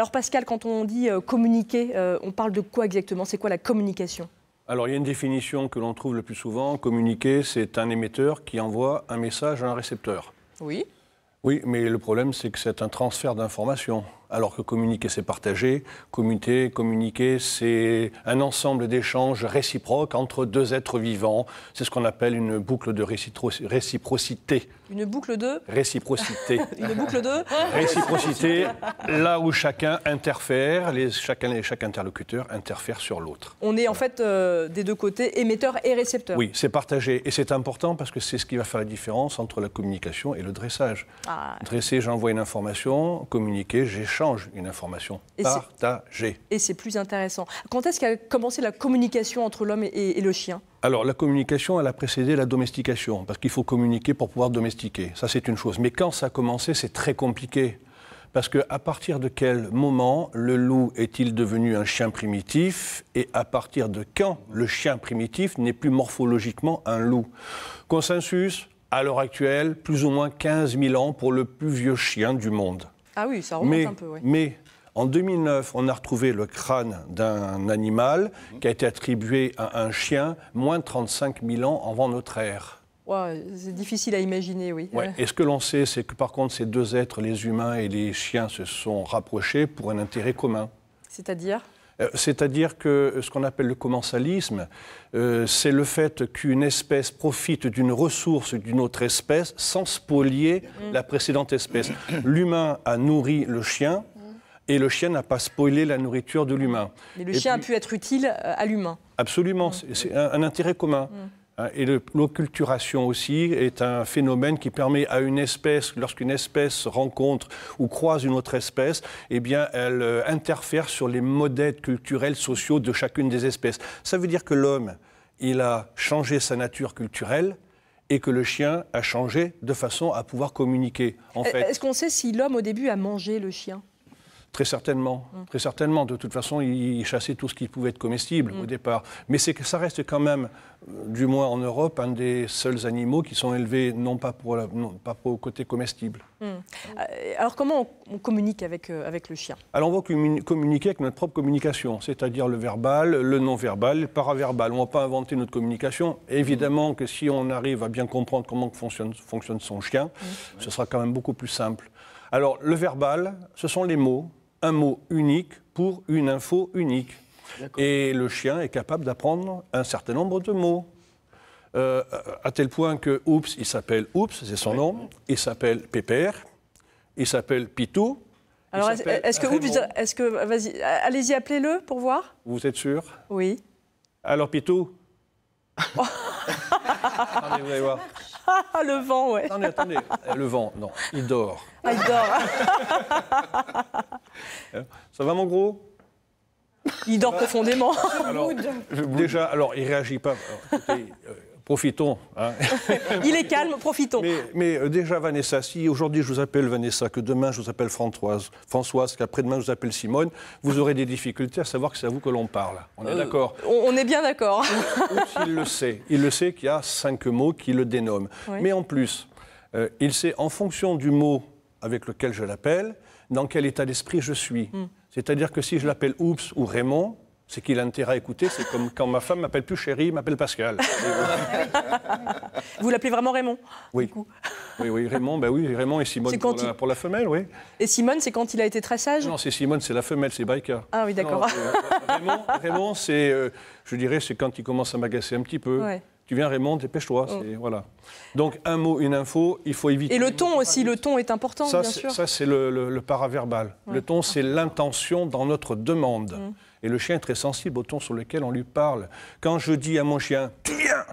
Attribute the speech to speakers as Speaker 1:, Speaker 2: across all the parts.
Speaker 1: Alors Pascal, quand on dit euh, communiquer, euh, on parle de quoi exactement C'est quoi la communication
Speaker 2: alors, il y a une définition que l'on trouve le plus souvent. Communiquer, c'est un émetteur qui envoie un message à un récepteur. Oui. Oui, mais le problème, c'est que c'est un transfert d'informations alors que communiquer, c'est partager. Communiquer, communiquer, c'est un ensemble d'échanges réciproques entre deux êtres vivants. C'est ce qu'on appelle une boucle de réciprocité.
Speaker 1: Une boucle de
Speaker 2: Réciprocité. une boucle de Réciprocité, là où chacun interfère, chacun et chaque interlocuteur interfère sur l'autre.
Speaker 1: On est en fait euh, des deux côtés, émetteur et récepteur. Oui,
Speaker 2: c'est partagé. Et c'est important parce que c'est ce qui va faire la différence entre la communication et le dressage. Ah. Dresser, j'envoie une information, communiquer, j'échange change une information et partagée.
Speaker 1: Et c'est plus intéressant. Quand est-ce qu'a commencé la communication entre l'homme et, le chien
Speaker 2: alors, la communication, elle a précédé la domestication, parce qu'il faut communiquer pour pouvoir domestiquer. Ça, c'est une chose. Mais quand ça a commencé, c'est très compliqué. Parce que à partir de quel moment le loup est-il devenu un chien primitif et à partir de quand le chien primitif n'est plus morphologiquement un loup Consensus, à l'heure actuelle, plus ou moins 15 000 ans pour le plus vieux chien du monde.
Speaker 1: Ah oui, ça remonte mais, un peu, oui.
Speaker 2: Mais en 2009, on a retrouvé le crâne d'un animal qui a été attribué à un chien moins de 35 000 ans avant notre ère.
Speaker 1: c'est difficile à imaginer, oui. Ouais.
Speaker 2: Et ce que l'on sait, c'est que par contre, ces deux êtres, les humains et les chiens, se sont rapprochés pour un intérêt commun. C'est-à-dire euh, c'est-à-dire que ce qu'on appelle le commensalisme, euh, c'est le fait qu'une espèce profite d'une ressource d'une autre espèce sans spolier mm. la précédente espèce. Mm. L'humain a nourri le chien. Et le chien n'a pas spoilé la nourriture de l'humain. Mais le chien a
Speaker 1: pu être utile euh, à l'humain.
Speaker 2: Absolument, mm. c'est un, intérêt commun. Hein, et l'occulturation aussi est un phénomène qui permet à une espèce, lorsqu'une espèce rencontre ou croise une autre espèce, eh elle euh, interfère sur les modèles culturels, sociaux de chacune des espèces. Ça veut dire que l'homme, il a changé sa nature culturelle, et que le chien a changé de façon à pouvoir communiquer. En e, fait. Est-ce
Speaker 1: qu'on sait si l'homme au début a mangé le chien
Speaker 2: Très certainement, mm. très certainement. De toute façon, ils chassaient tout ce qui pouvait être comestible au mm. départ. Mais c'est que ça reste quand même, euh, du moins en Europe, un des seuls animaux qui sont élevés non pas pour, côté comestible.
Speaker 1: Mm. Euh, alors comment on, communique euh, avec, le chien
Speaker 2: Alors on va communiquer avec notre propre communication, c'est-à-dire le verbal, le non-verbal, le paraverbal. On ne va pas inventer notre communication. Évidemment que si on arrive à bien comprendre comment fonctionne son chien, ce sera quand même beaucoup plus simple. Alors le verbal, ce sont les mots un mot unique pour une info unique. Et le chien est capable d'apprendre un certain nombre de mots. Euh, à tel point que Oups, il s'appelle Oups, c'est son nom, il s'appelle Pépère, il s'appelle Pitou.
Speaker 1: Alors, est-ce que, Oups, est-ce que, vas-y, allez-y, appelez-le pour voir. Vous êtes sûr Oui.
Speaker 2: Alors, Pitou,
Speaker 1: Ah, le vent, ouais. Attendez, attendez.
Speaker 2: Eh, le vent, non, il dort. Ah, il dort. Hein, ça va, mon gros Il dort profondément. déjà, alors, il réagit pas. Euh, profitons. Hein. Il est calme, profitons. Mais, euh, déjà, Vanessa, si aujourd'hui je vous appelle Vanessa, que demain je vous appelle Françoise, Françoise qu'après-demain je vous appelle Simone, vous aurez des difficultés à savoir que c'est à vous que l'on parle. On est euh,
Speaker 1: d'accord On est bien d'accord.
Speaker 2: il le sait. Il le sait qu'il y a cinq mots qui le dénomment. Mais en plus, euh, il sait en fonction du mot avec lequel je l'appelle, dans quel état d'esprit je suis. Hmm. C'est-à-dire que si je l'appelle Oups ou Raymond, c'est qu'il a intérêt à écouter. C'est comme quand ma femme m'appelle plus chérie, m'appelle Pascal. Vous l'appelez vraiment Raymond Oui. Oui, Raymond, ben oui, et Simone pour, la, femelle, oui.
Speaker 1: Et Simone, c'est quand il a été très sage Non,
Speaker 2: c'est Simone, c'est la femelle, c'est biker Ah oui, d'accord. Euh, Raymond, c'est, euh, je dirais, c'est quand il commence à m'agacer un petit peu. Tu viens Raymond, dépêche-toi. Oh. Voilà. Donc un mot, une info, il faut éviter. Et le ton
Speaker 1: aussi, le ton est important, ça, Ça,
Speaker 2: c'est le, le, paraverbal. Le ton, c'est l'intention dans notre demande. Mmh. Et le chien est très sensible au ton sur lequel on lui parle. Quand je dis à mon chien, tu viens,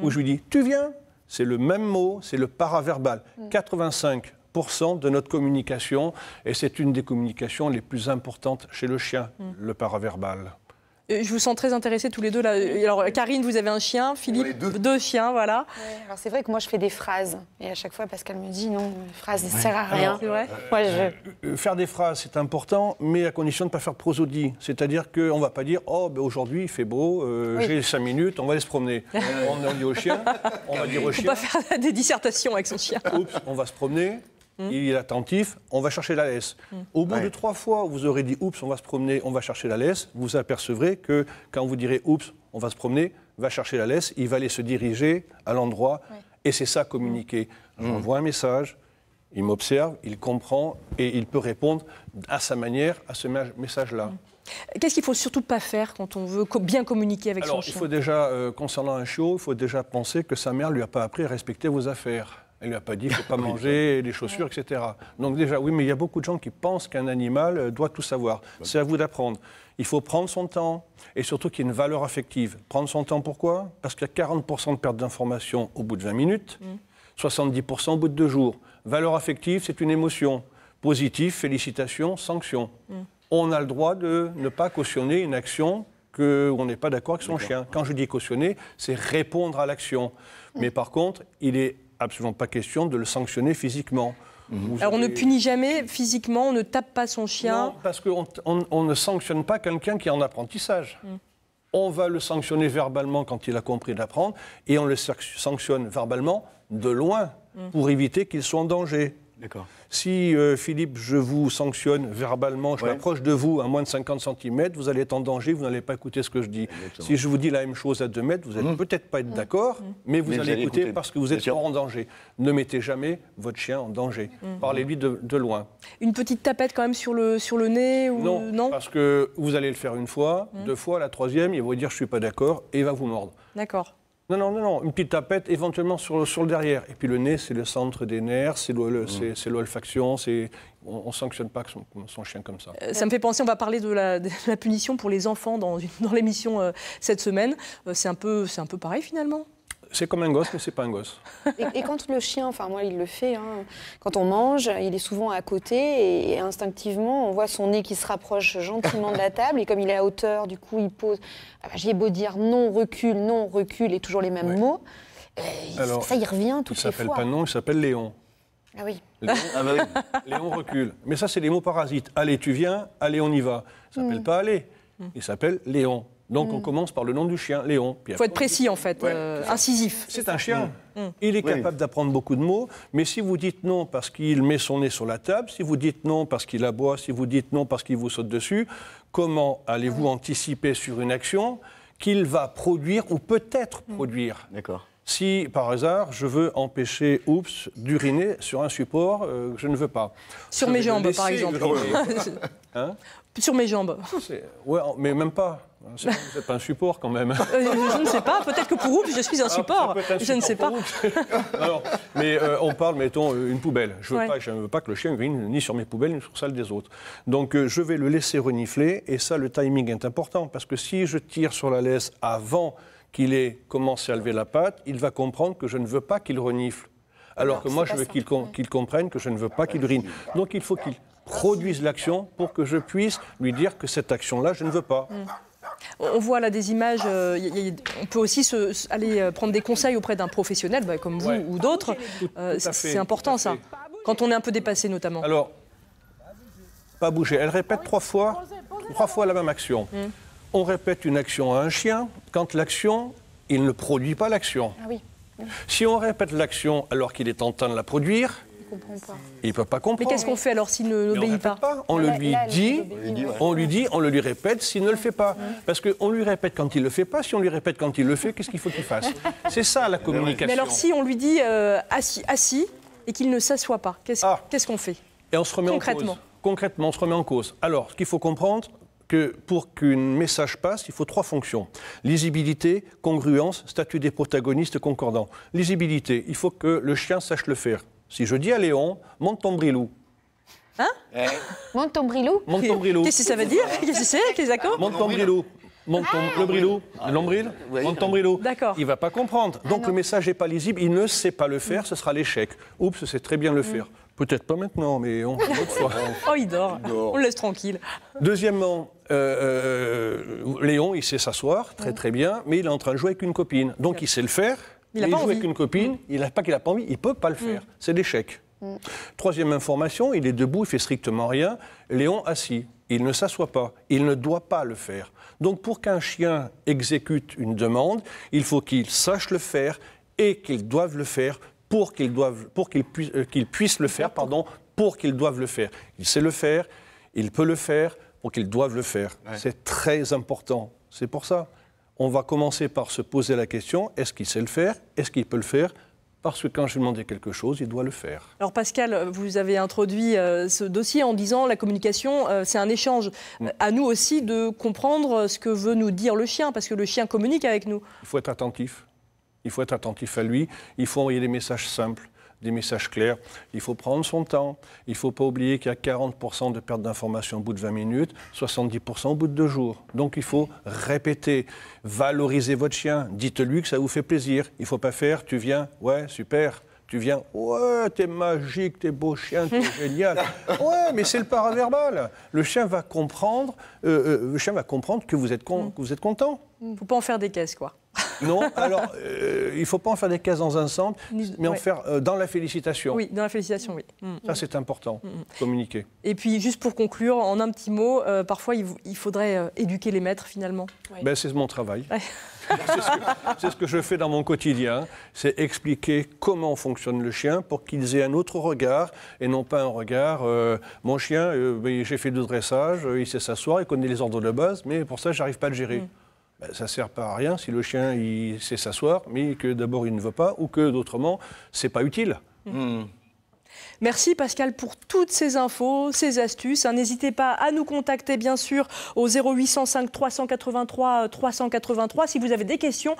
Speaker 2: ou je lui dis, tu viens, c'est le même mot, c'est le paraverbal. 85 mm. de notre communication, et c'est une des communications les plus importantes chez le chien, mm. le paraverbal.
Speaker 1: Euh, je vous sens très intéressés tous les deux. Là. Euh, alors, Karine, vous avez un chien, Philippe, deux. chiens, voilà. alors, c'est vrai que moi, je fais des phrases. Et à chaque fois, Pascal me dit non, les phrases, ne sert à rien. Euh,
Speaker 2: faire des phrases, c'est important, mais à condition de ne pas faire prosodie. C'est-à-dire qu'on ne va pas dire Oh, ben, aujourd'hui, il fait beau, j'ai cinq minutes, on va aller se promener.
Speaker 1: on, dit au chien, on va dire au chien. On ne pas faire des dissertations avec son chien. on va se
Speaker 2: promener. Hmm. Il est attentif, on va chercher la laisse. Hmm. Au bout de trois fois, vous aurez dit oups, on va se promener, on va chercher la laisse. Vous apercevrez que quand vous direz oups, on va se promener, va chercher la laisse, il va aller se diriger à l'endroit. Et c'est ça, communiquer. Hmm. J'envoie un message, il m'observe, il comprend et il peut répondre à sa manière à ce message-là.
Speaker 1: Qu'est-ce qu'il faut surtout pas faire quand on veut bien communiquer avec son chien Il faut
Speaker 2: déjà, euh, concernant un chiot, il faut déjà penser que sa mère lui a pas appris à respecter vos affaires. Elle lui a pas dit qu'il ne faut pas manger les chaussures, etc. Donc déjà, oui, mais il y a beaucoup de gens qui pensent qu'un animal euh, doit tout savoir. Bah c'est à vous d'apprendre. Il faut prendre son temps et surtout qu'il y ait une valeur affective. Prendre son temps, pourquoi Parce qu'il y a 40% de perte d'information au bout de 20 minutes, 70% mm. au bout de deux jours. Valeur affective, c'est une émotion. Positif, félicitations, sanction. Mm. On a le droit de ne pas cautionner une action on n'est pas d'accord avec son chien. Quand je dis cautionner, c'est répondre à l'action. Mais par contre, il est absolument pas question de le sanctionner physiquement. Mhm. Alors, on ne punit
Speaker 1: jamais physiquement, on ne tape pas son chien. Non,
Speaker 2: parce qu'on ne sanctionne pas quelqu'un qui est en apprentissage. Mm. On va le sanctionner verbalement quand il a compris d'apprendre, et on le sanctionne verbalement de loin mm. pour éviter qu'il soit en danger. Si, euh, Philippe, je vous sanctionne verbalement, je m'approche de vous à moins de 50 cm, vous allez être en danger, vous n'allez pas écouter ce que je dis. Si je vous dis la même chose à 2 mètres, vous n'allez mmh. peut-être pas être mmh. d'accord, mmh. mais, vous, allez écouter, parce que vous êtes en danger. Ne mettez jamais votre chien en danger. Parlez-lui de, loin.
Speaker 1: Une petite tapette quand même sur le, sur le nez ou... non, non,
Speaker 2: parce que vous allez le faire une fois, deux fois, la troisième, il va vous dire je ne suis pas d'accord et il va vous mordre. D'accord. Non, non, non, une petite tapette éventuellement sur le, sur le derrière. Et puis le nez, c'est le centre des nerfs, c'est mm. l'olfaction, c'est on ne sanctionne pas son, son, chien comme ça. Euh, ça me fait
Speaker 1: penser, on va parler de la, punition pour les enfants dans, dans l'émission euh, cette semaine. Euh, c'est un, un peu pareil finalement
Speaker 2: c'est comme un gosse, mais c'est pas un gosse.
Speaker 1: Et, quand le chien, enfin moi il le fait, hein, quand on mange, il est souvent à côté et, instinctivement on voit son nez qui se rapproche gentiment de la table et comme il est à hauteur, du coup il pose. Ah bah, j'ai beau dire non, recule, non, recule, et toujours les mêmes mots. Euh, ça, il revient toutes les fois. Il s'appelle pas
Speaker 2: non, il s'appelle Léon. Ah, ah bah oui. Léon, recule. Mais ça, c'est les mots parasites. Allez, tu viens, allez, on y va. ne s'appelle mm. pas aller. Mm. Il s'appelle Léon. Donc on hmm. commence par le nom du chien, Léon. Il faut être
Speaker 1: précis en fait, euh, incisif. C'est un chien. Hmm. Hmm.
Speaker 2: Il est capable d'apprendre beaucoup de mots, mais si vous dites non parce qu'il met son nez sur la table, si vous dites non parce qu'il aboie, si vous dites non parce qu'il vous saute dessus, comment allez-vous anticiper sur une action qu'il va produire ou peut-être produire D'accord. Si par hasard je veux empêcher Oups d'uriner sur un support euh, je ne veux pas. Sur mes jambes par exemple. Hein?
Speaker 1: sur mes jambes.
Speaker 2: Ouais, mais même pas. Vous n'êtes pas un support quand même. Euh,
Speaker 1: je ne sais pas, peut-être que pour vous, je suis un ah, support. je ne sais pas.
Speaker 2: Alors, mais euh, on parle, mettons, euh, une poubelle. Je ne veux, pas que le chien grigne ni sur mes poubelles, ni sur celles des autres. Donc je vais le laisser renifler, et ça, le timing est important, parce que si je tire sur la laisse avant qu'il ait commencé à lever la patte, il va comprendre que je ne veux pas qu'il renifle. Alors que moi, je veux qu'il comprenne que je ne veux pas qu'il urine. Donc il faut qu'il produise l'action pour que je puisse lui dire que cette action-là, je ne veux pas.
Speaker 1: Mm. On voit là des images, euh, on peut aussi se, aller euh, prendre des conseils auprès d'un professionnel, bah, comme vous ou d'autres. Euh, c'est important ça, quand on est un peu dépassé notamment. Alors,
Speaker 2: pas bouger. Elle répète trois fois, trois fois la même action. Hmm. On répète une action à un chien quand l'action, il ne produit pas l'action. Ah si on répète l'action alors qu'il est en train de la produire, il ne peuvent pas comprendre. Mais qu'est-ce qu'on fait alors s'il ne pas, pas, On le lui dit, on lui dit, on le lui répète s'il ne le fait pas. Parce qu'on lui répète quand il ne le fait pas, si on lui répète quand il le fait, qu'est-ce qu'il faut qu'il fasse C'est ça la communication. Mais alors si
Speaker 1: on lui dit euh, assis, et qu'il ne s'assoit pas, qu'est-ce ah. qu'on fait
Speaker 2: Et on se remet Concrètement. en cause. Concrètement, on se remet en cause. Alors, ce qu'il faut comprendre, que pour qu'un message passe, il faut trois fonctions. Lisibilité, congruence, statut des protagonistes concordants. Lisibilité, il faut que le chien sache le faire. Si je dis à Léon, monte ton brilou. Hein eh.
Speaker 1: Monte ton brilou Monte ton brilou. Qu'est-ce que ça veut dire eh. Qu'est-ce que Monte ton brilou.
Speaker 2: Monte ton, ah. le brilou, ah. monte ton brilou. D'accord. Il va pas comprendre. Ah Donc le message n'est pas lisible, il ne sait pas le faire, ce sera l'échec. Oups, sait très bien le mm. faire. Peut-être pas maintenant, mais on fois.
Speaker 1: oh, il dort. il dort. On le laisse tranquille.
Speaker 2: Deuxièmement, euh, euh, Léon, il sait s'asseoir, très mm. très bien, mais il est en train de jouer avec une copine. Donc il sait le faire, il, il joue avec une copine, mm. il n'a pas qu'il n'a pas envie, il ne peut pas le mm. faire. C'est l'échec. Mm. Troisième information, il est debout, il fait strictement rien. Léon assis, il ne s'assoit pas, il ne doit pas le faire. Donc pour qu'un chien exécute une demande, il faut qu'il sache le faire et qu'il doive le faire pour qu'il puisse, euh, puisse, le faire, pardon, pour qu'il doive le faire. Il sait le faire, il peut le faire, pour qu'il doive le faire. C'est très important. C'est pour ça on va commencer par se poser la question, est-ce qu'il sait le faire Est-ce qu'il peut le faire parce que quand je lui demandais quelque chose, il doit le faire.
Speaker 1: Alors Pascal, vous avez introduit euh, ce dossier en disant la communication, euh, c'est un échange. Mm. À nous aussi de comprendre ce que veut nous dire le chien, parce que le chien communique avec nous.
Speaker 2: Il faut être attentif. Il faut être attentif à lui. Il faut envoyer des messages simples des messages clairs. Il faut prendre son temps. Il ne faut pas oublier qu'il y a 40% de perte d'information au bout de 20 minutes, 70% au bout de deux jours. Donc il faut répéter, valoriser votre chien. Dites-lui que ça vous fait plaisir. Il ne faut pas faire, tu viens, ouais, super. Tu viens, ouais, t'es magique, t'es beau chien, t'es génial. Ouais, mais c'est le paraverbal. Le chien va comprendre, euh, euh, le chien va comprendre que vous êtes, content. Mm. – que vous êtes content.
Speaker 1: Faut pas en faire des caisses, quoi.
Speaker 2: Non, alors euh, il ne faut pas en faire des cases dans un centre, mais en faire euh, dans la félicitation. Oui,
Speaker 1: dans la félicitation, oui. Mm, ça, mm. c'est
Speaker 2: important, mm, communiquer.
Speaker 1: Et puis, juste pour conclure, en un petit mot, euh, parfois, il, faudrait éduquer les maîtres, finalement.
Speaker 2: Ben, c'est mon travail. c'est ce, que je fais dans mon quotidien, c'est expliquer comment fonctionne le chien pour qu'ils aient un autre regard et non pas un regard. mon chien, ben, j'ai fait du dressage, il sait s'asseoir, il connaît les ordres de base, mais pour ça, j'arrive pas à le gérer. Ben, ça ne sert pas à rien si le chien il sait s'asseoir, mais que d'abord il ne veut pas, ou que d'autrement, c'est pas utile. Hmm. Hmm.
Speaker 1: Merci Pascal pour toutes ces infos, ces astuces. Hein, n'hésitez pas à nous contacter bien sûr au 0805 383 383 si vous avez des questions